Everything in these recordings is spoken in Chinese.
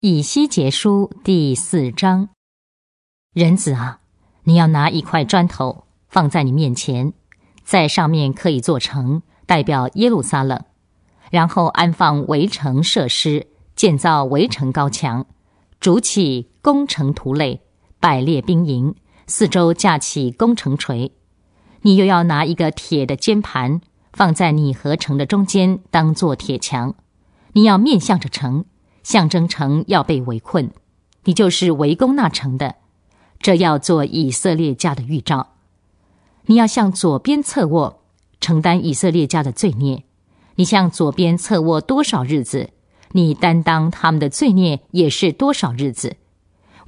以西结书第四章，人子啊，你要拿一块砖头放在你面前，在上面可以做成代表耶路撒冷，然后安放围城设施，建造围城高墙，筑起攻城土垒，摆列兵营，四周架起攻城锤。你又要拿一个铁的尖盘放在你和城的中间，当做铁墙。你要面向着城。象征城要被围困，你就是围攻那城的，这要做以色列家的预兆。你要向左边侧卧，承担以色列家的罪孽。你向左边侧卧多少日子，你担当他们的罪孽也是多少日子。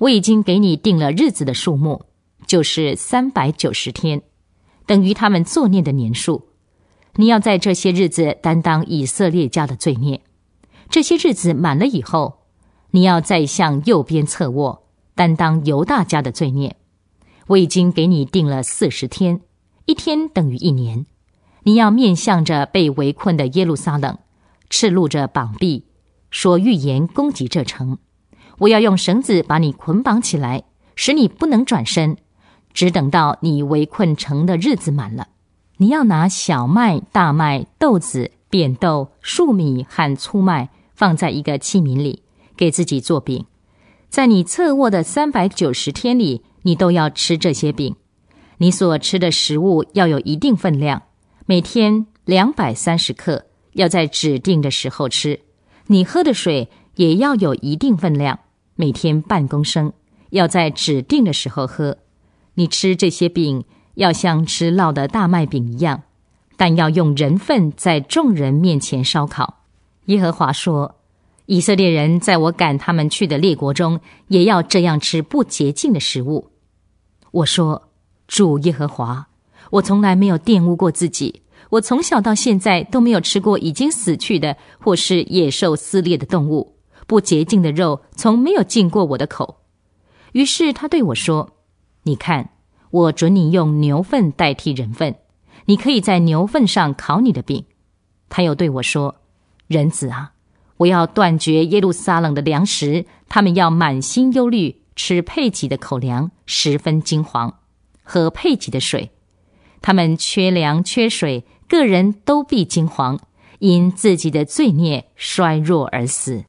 我已经给你定了日子的数目，就是三百九十天，等于他们作孽的年数。你要在这些日子担当以色列家的罪孽。这些日子满了以后，你要再向右边侧卧，担当犹大家的罪孽。我已经给你定了四十天，一天等于一年。你要面向着被围困的耶路撒冷，赤露着膀臂，说预言攻击这城。我要用绳子把你捆绑起来，使你不能转身。只等到你围困城的日子满了，你要拿小麦、大麦、豆子、扁豆、粟米和粗麦。放在一个器皿里，给自己做饼。在你侧卧的三百九十天里，你都要吃这些饼。你所吃的食物要有一定分量，每天两百三十克，要在指定的时候吃。你喝的水也要有一定分量，每天半公升，要在指定的时候喝。你吃这些饼要像吃烙的大麦饼一样，但要用人粪在众人面前烧烤。耶和华说：“以色列人在我赶他们去的列国中，也要这样吃不洁净的食物。”我说：“主耶和华，我从来没有玷污过自己，我从小到现在都没有吃过已经死去的或是野兽撕裂的动物，不洁净的肉从没有进过我的口。”于是他对我说：“你看，我准你用牛粪代替人粪，你可以在牛粪上烤你的饼。”他又对我说。人子啊，我要断绝耶路撒冷的粮食，他们要满心忧虑，吃配给的口粮，十分惊惶；喝配给的水，他们缺粮缺水，个人都必惊惶，因自己的罪孽衰弱而死。